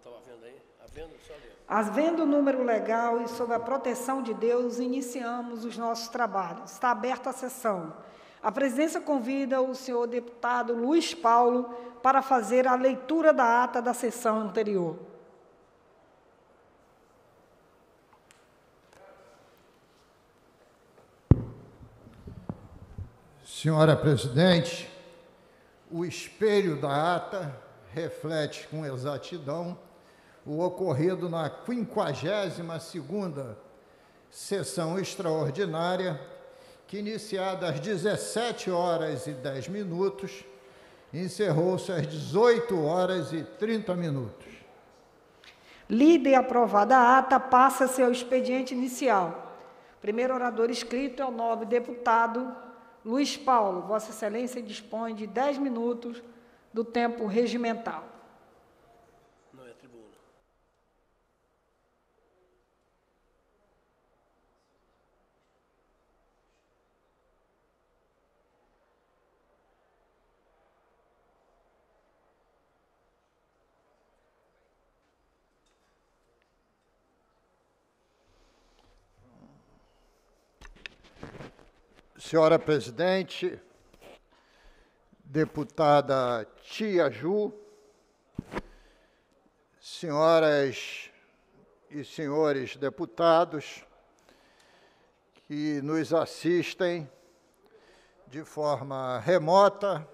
estão à aí? Tá Havendo, só número legal e sob a proteção de Deus, iniciamos os nossos trabalhos. Está aberta a sessão. A presidência convida o senhor deputado Luiz Paulo para fazer a leitura da ata da sessão anterior. Senhora presidente, o espelho da ata reflete com exatidão o ocorrido na 52ª sessão extraordinária, que iniciada às 17 horas e 10 minutos, encerrou-se às 18 horas e 30 minutos. Lida e aprovada a ata, passa ao expediente inicial. Primeiro orador escrito é o nobre deputado Luiz Paulo. Vossa Excelência dispõe de 10 minutos do tempo regimental. Senhora presidente, deputada Tia Ju, senhoras e senhores deputados que nos assistem de forma remota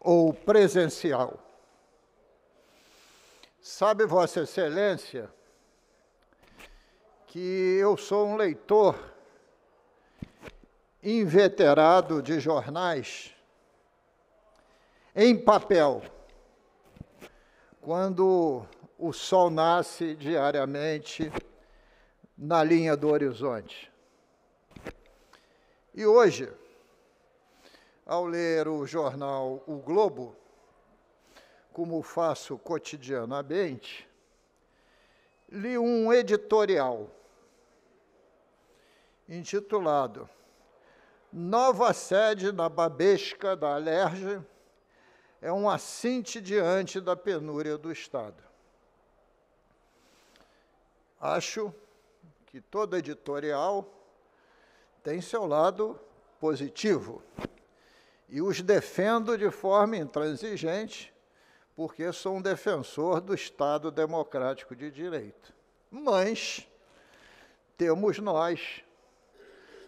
ou presencial. Sabe, Vossa Excelência, que eu sou um leitor inveterado de jornais em papel. Quando o sol nasce diariamente na linha do horizonte. E hoje, ao ler o jornal O Globo, como faço cotidianamente, li um editorial intitulado Nova sede da Babesca, da Alerge, é um assinte diante da penúria do Estado. Acho que toda editorial tem seu lado positivo e os defendo de forma intransigente, porque sou um defensor do Estado democrático de direito. Mas temos nós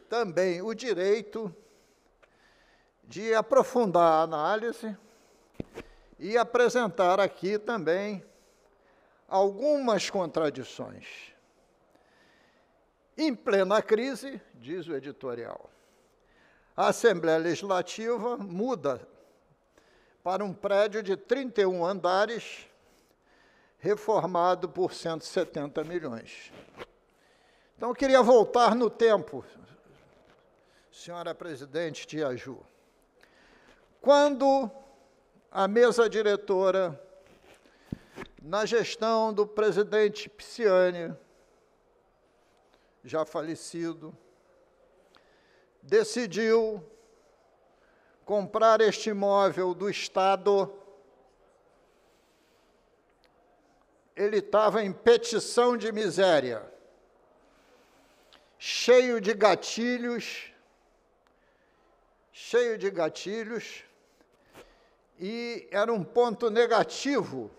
também o direito de aprofundar a análise e apresentar aqui também algumas contradições. Em plena crise, diz o editorial, a Assembleia Legislativa muda para um prédio de 31 andares, reformado por 170 milhões. Então, eu queria voltar no tempo, senhora presidente Tiaju. Quando a mesa diretora, na gestão do presidente Pisciani, já falecido, decidiu comprar este imóvel do Estado, ele estava em petição de miséria, cheio de gatilhos, cheio de gatilhos e era um ponto negativo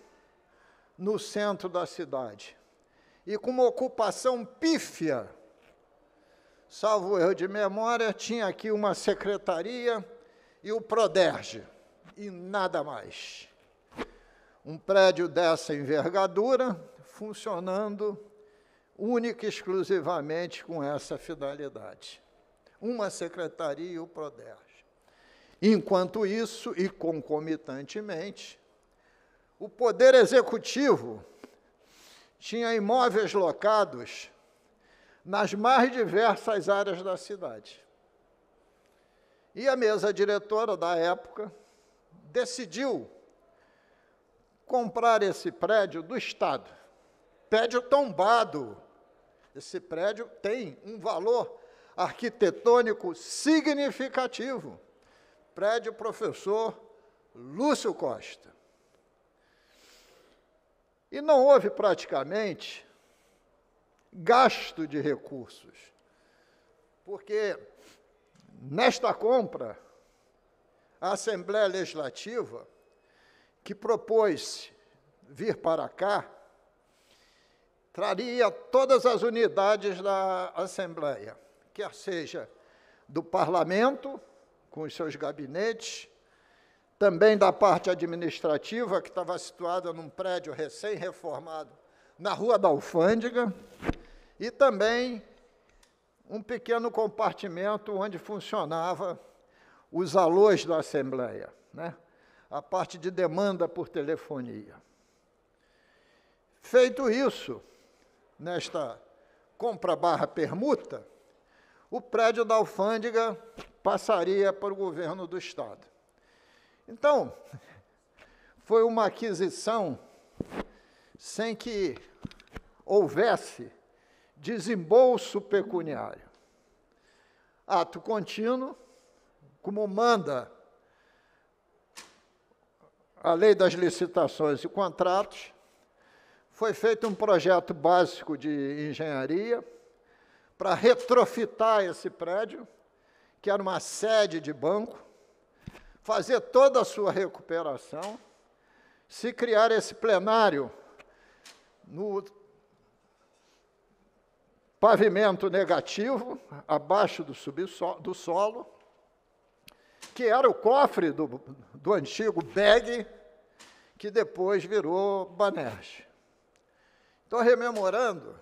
no centro da cidade. E com uma ocupação pífia, salvo erro de memória, tinha aqui uma secretaria e o Proderge, e nada mais. Um prédio dessa envergadura funcionando única e exclusivamente com essa finalidade. Uma secretaria e o Proderge. Enquanto isso, e concomitantemente, o Poder Executivo tinha imóveis locados nas mais diversas áreas da cidade. E a mesa diretora da época decidiu comprar esse prédio do Estado. Prédio tombado. Esse prédio tem um valor arquitetônico significativo prédio professor Lúcio Costa. E não houve praticamente gasto de recursos, porque nesta compra, a Assembleia Legislativa, que propôs vir para cá, traria todas as unidades da Assembleia, quer seja do Parlamento, com os seus gabinetes, também da parte administrativa, que estava situada num prédio recém-reformado na Rua da Alfândega, e também um pequeno compartimento onde funcionava os alôs da Assembleia, né? a parte de demanda por telefonia. Feito isso, nesta compra barra permuta, o prédio da alfândega passaria para o governo do Estado. Então, foi uma aquisição sem que houvesse desembolso pecuniário. Ato contínuo, como manda a lei das licitações e contratos, foi feito um projeto básico de engenharia para retrofitar esse prédio, que era uma sede de banco, fazer toda a sua recuperação, se criar esse plenário no pavimento negativo, abaixo do, subsolo, do solo, que era o cofre do, do antigo BEG, que depois virou Banerj. Estou rememorando,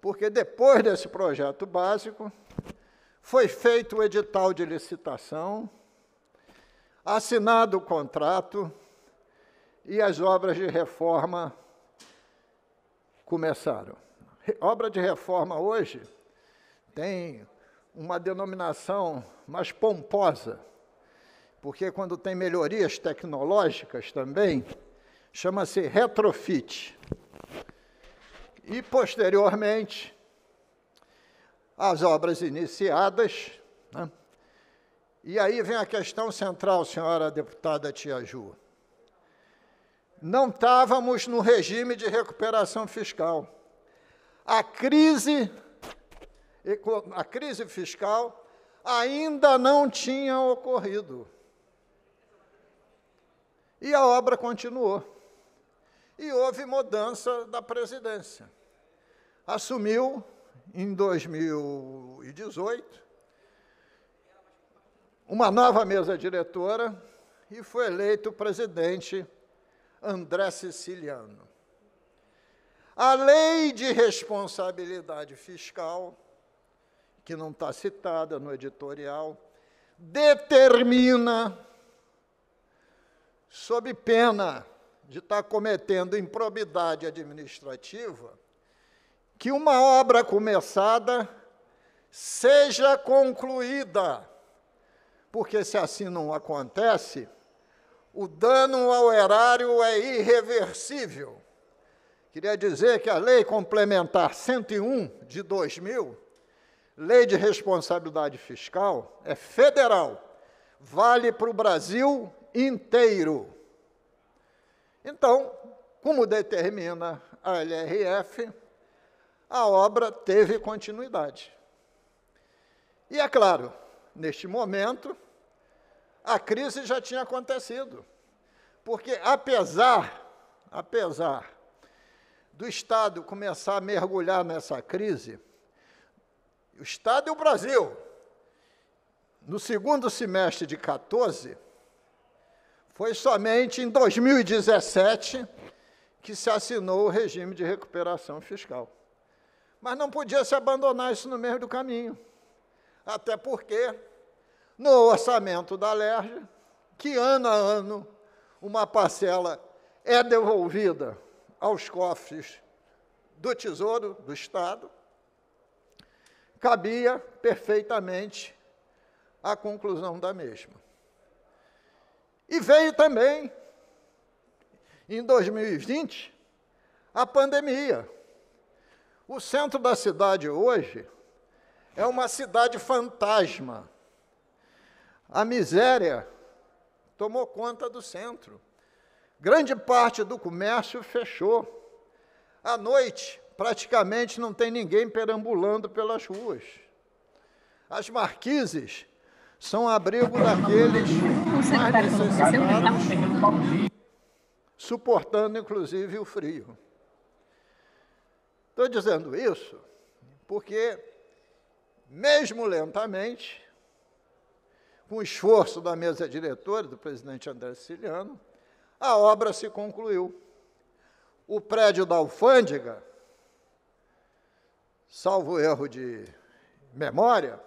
porque depois desse projeto básico, foi feito o edital de licitação, assinado o contrato e as obras de reforma começaram. Obra de reforma hoje tem uma denominação mais pomposa, porque quando tem melhorias tecnológicas também, chama-se retrofit. E posteriormente as obras iniciadas. Né? E aí vem a questão central, senhora deputada Tia Ju. Não estávamos no regime de recuperação fiscal. A crise, a crise fiscal ainda não tinha ocorrido. E a obra continuou. E houve mudança da presidência. Assumiu em 2018, uma nova mesa diretora e foi eleito o presidente André Siciliano. A lei de responsabilidade fiscal, que não está citada no editorial, determina, sob pena de estar cometendo improbidade administrativa, que uma obra começada seja concluída, porque se assim não acontece, o dano ao erário é irreversível. Queria dizer que a Lei Complementar 101 de 2000, Lei de Responsabilidade Fiscal, é federal, vale para o Brasil inteiro. Então, como determina a LRF, a obra teve continuidade. E é claro, neste momento, a crise já tinha acontecido. Porque apesar, apesar do Estado começar a mergulhar nessa crise, o Estado e o Brasil, no segundo semestre de 14, foi somente em 2017 que se assinou o regime de recuperação fiscal. Mas não podia se abandonar isso no meio do caminho. Até porque, no orçamento da LERJ, que ano a ano uma parcela é devolvida aos cofres do Tesouro do Estado, cabia perfeitamente a conclusão da mesma. E veio também, em 2020, a pandemia o centro da cidade hoje é uma cidade fantasma. A miséria tomou conta do centro. Grande parte do comércio fechou. À noite, praticamente não tem ninguém perambulando pelas ruas. As marquises são abrigo daqueles mais tá necessitados, né? suportando inclusive o frio. Estou dizendo isso porque, mesmo lentamente, com o esforço da mesa diretora, do presidente André Siciliano, a obra se concluiu. O prédio da alfândega, salvo erro de memória,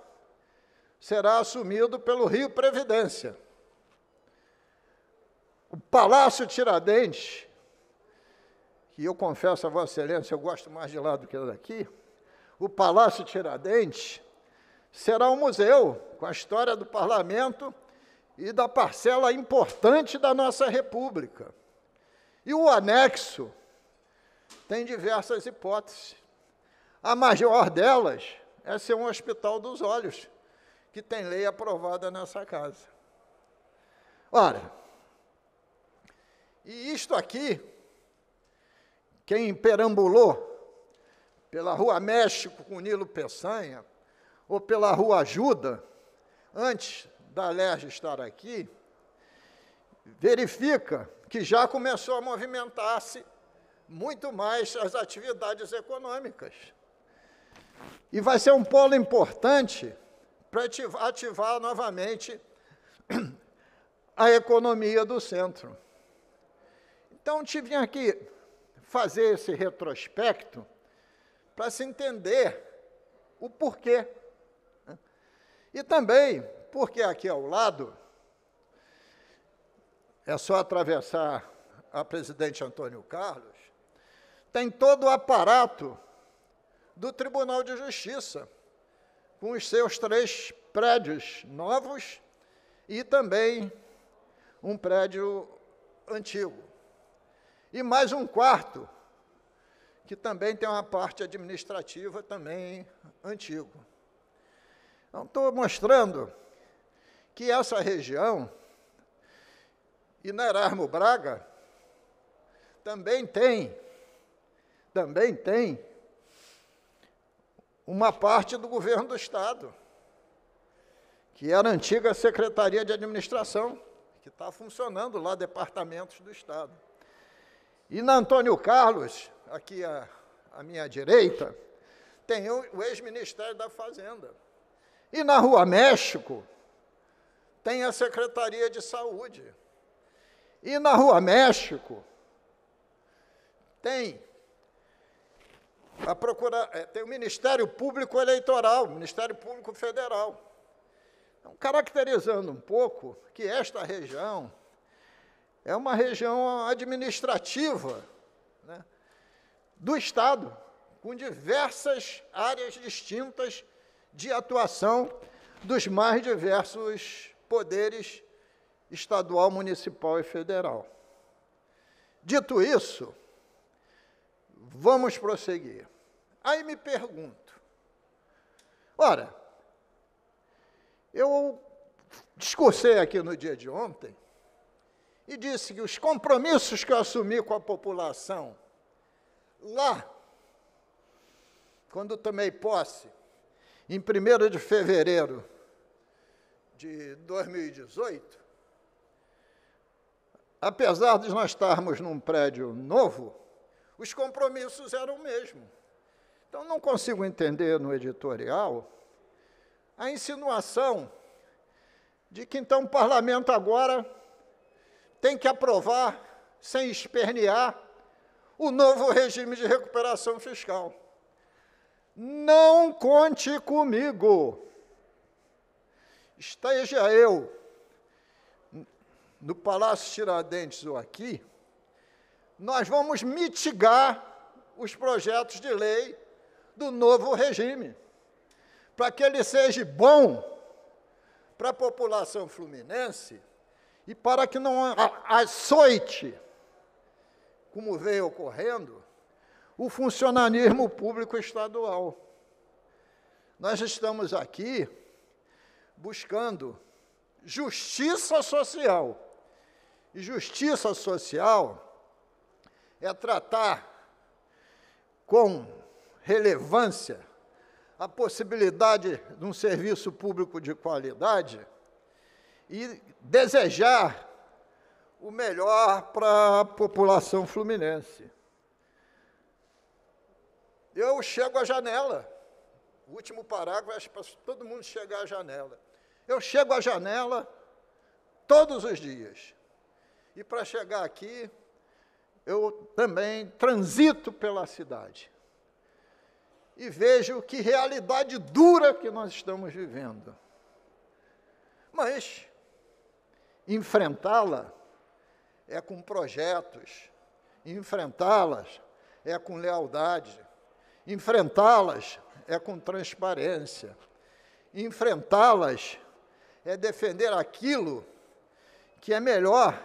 será assumido pelo Rio Previdência. O Palácio Tiradentes que eu confesso a Vossa Excelência, eu gosto mais de lá do que daqui, o Palácio Tiradentes será um museu com a história do parlamento e da parcela importante da nossa República. E o anexo tem diversas hipóteses. A maior delas é ser um hospital dos olhos, que tem lei aprovada nessa casa. Ora, e isto aqui quem perambulou pela Rua México com Nilo Peçanha, ou pela Rua Ajuda, antes da Lerge estar aqui, verifica que já começou a movimentar-se muito mais as atividades econômicas. E vai ser um polo importante para ativar, ativar novamente a economia do centro. Então, tive aqui fazer esse retrospecto para se entender o porquê. Né? E também, porque aqui ao lado, é só atravessar a presidente Antônio Carlos, tem todo o aparato do Tribunal de Justiça, com os seus três prédios novos e também um prédio antigo e mais um quarto, que também tem uma parte administrativa também antigo. Então, estou mostrando que essa região, e na Erasmo Braga, também tem, também tem uma parte do governo do Estado, que era a antiga Secretaria de Administração, que está funcionando lá, departamentos do Estado. E na Antônio Carlos, aqui à, à minha direita, tem o, o ex-ministério da Fazenda. E na Rua México, tem a Secretaria de Saúde. E na Rua México, tem a procura, é, tem o Ministério Público Eleitoral, Ministério Público Federal. Então, caracterizando um pouco que esta região é uma região administrativa né, do Estado, com diversas áreas distintas de atuação dos mais diversos poderes estadual, municipal e federal. Dito isso, vamos prosseguir. Aí me pergunto, ora, eu discursei aqui no dia de ontem e disse que os compromissos que eu assumi com a população, lá, quando tomei posse, em 1 de fevereiro de 2018, apesar de nós estarmos num prédio novo, os compromissos eram o mesmo. Então, não consigo entender no editorial a insinuação de que então o parlamento agora tem que aprovar, sem espernear, o novo regime de recuperação fiscal. Não conte comigo. Esteja eu no Palácio Tiradentes ou aqui, nós vamos mitigar os projetos de lei do novo regime, para que ele seja bom para a população fluminense e para que não açoite, como veio ocorrendo, o funcionarismo público estadual. Nós estamos aqui buscando justiça social. E justiça social é tratar com relevância a possibilidade de um serviço público de qualidade e desejar o melhor para a população fluminense. Eu chego à janela, o último parágrafo é para todo mundo chegar à janela. Eu chego à janela todos os dias. E para chegar aqui, eu também transito pela cidade. E vejo que realidade dura que nós estamos vivendo. Mas Enfrentá-la é com projetos, enfrentá-las é com lealdade, enfrentá-las é com transparência, enfrentá-las é defender aquilo que é melhor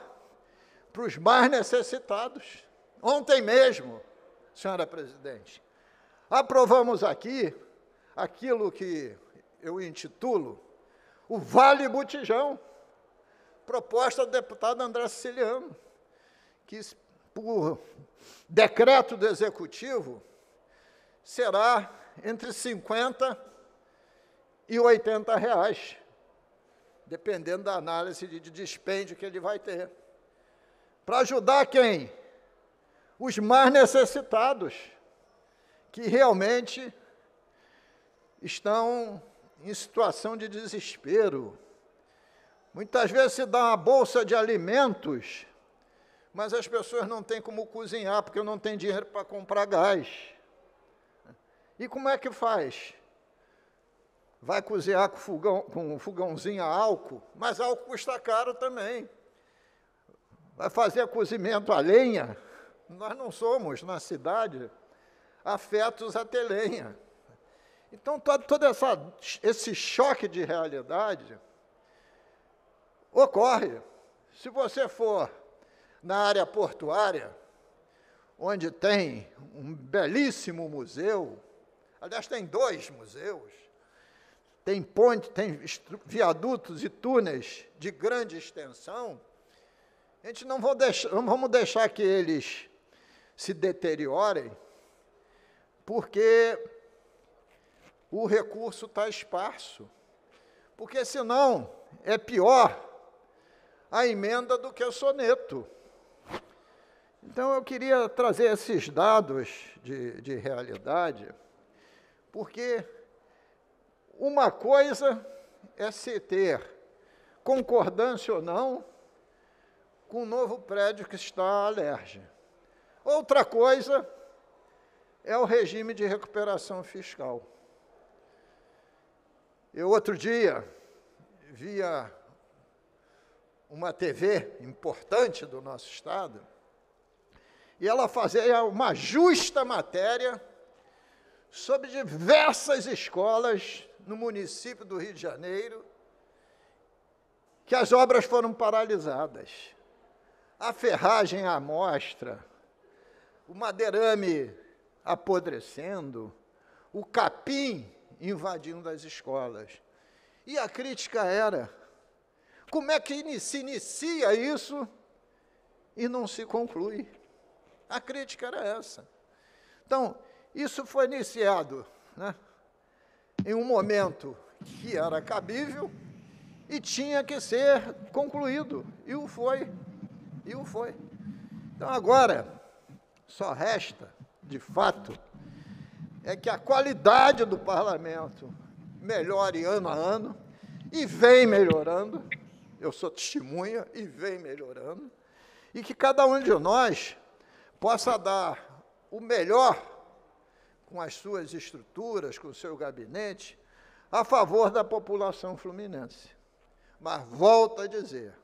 para os mais necessitados. Ontem mesmo, senhora presidente, aprovamos aqui aquilo que eu intitulo o Vale Botijão proposta do deputado André Siciliano, que, por decreto do Executivo, será entre 50 e 80 reais, dependendo da análise de dispêndio que ele vai ter. Para ajudar quem? Os mais necessitados, que realmente estão em situação de desespero Muitas vezes se dá uma bolsa de alimentos, mas as pessoas não têm como cozinhar porque não tem dinheiro para comprar gás. E como é que faz? Vai cozinhar com, fogão, com um fogãozinho a álcool, mas álcool custa caro também. Vai fazer cozimento a lenha? Nós não somos, na cidade, afetos a ter lenha. Então, todo, essa, esse choque de realidade Ocorre, se você for na área portuária, onde tem um belíssimo museu, aliás, tem dois museus, tem ponte, tem viadutos e túneis de grande extensão, a gente não, vou deixar, não vamos deixar que eles se deteriorem, porque o recurso está esparso. Porque senão é pior a emenda do que o soneto. Então eu queria trazer esses dados de, de realidade, porque uma coisa é se ter concordância ou não com o novo prédio que está alerge. Outra coisa é o regime de recuperação fiscal. Eu outro dia via uma TV importante do nosso estado, e ela fazia uma justa matéria sobre diversas escolas no município do Rio de Janeiro, que as obras foram paralisadas. A ferragem à mostra, o madeirame apodrecendo, o capim invadindo as escolas. E a crítica era: como é que se inicia isso e não se conclui? A crítica era essa. Então, isso foi iniciado né, em um momento que era cabível e tinha que ser concluído, e o foi, e o foi. Então, agora, só resta, de fato, é que a qualidade do parlamento melhore ano a ano, e vem melhorando, eu sou testemunha e vem melhorando, e que cada um de nós possa dar o melhor com as suas estruturas, com o seu gabinete, a favor da população fluminense. Mas volto a dizer,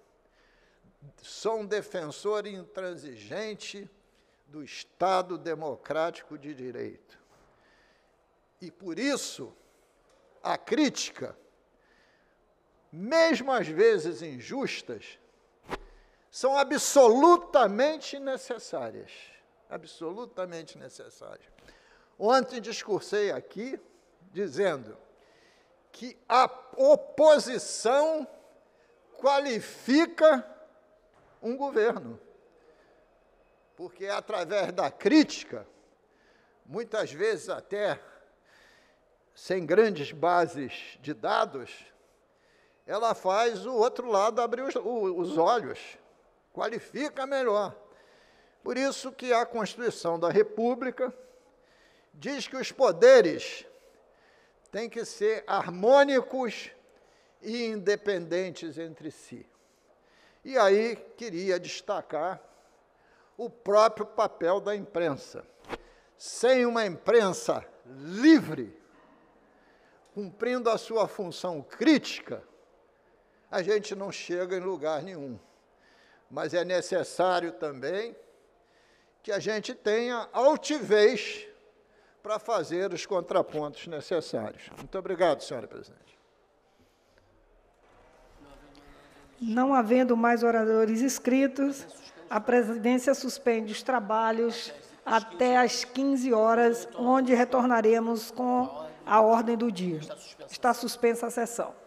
sou um defensor intransigente do Estado democrático de direito. E por isso, a crítica mesmo às vezes injustas, são absolutamente necessárias. Absolutamente necessárias. Ontem discursei aqui dizendo que a oposição qualifica um governo. Porque é através da crítica, muitas vezes até sem grandes bases de dados, ela faz o outro lado abrir os, os olhos, qualifica melhor. Por isso que a Constituição da República diz que os poderes têm que ser harmônicos e independentes entre si. E aí queria destacar o próprio papel da imprensa. Sem uma imprensa livre, cumprindo a sua função crítica, a gente não chega em lugar nenhum. Mas é necessário também que a gente tenha altivez para fazer os contrapontos necessários. Muito obrigado, senhora presidente. Não havendo mais oradores inscritos, a presidência suspende os trabalhos até às 15 horas, onde retornaremos com a ordem do dia. Está suspensa a sessão.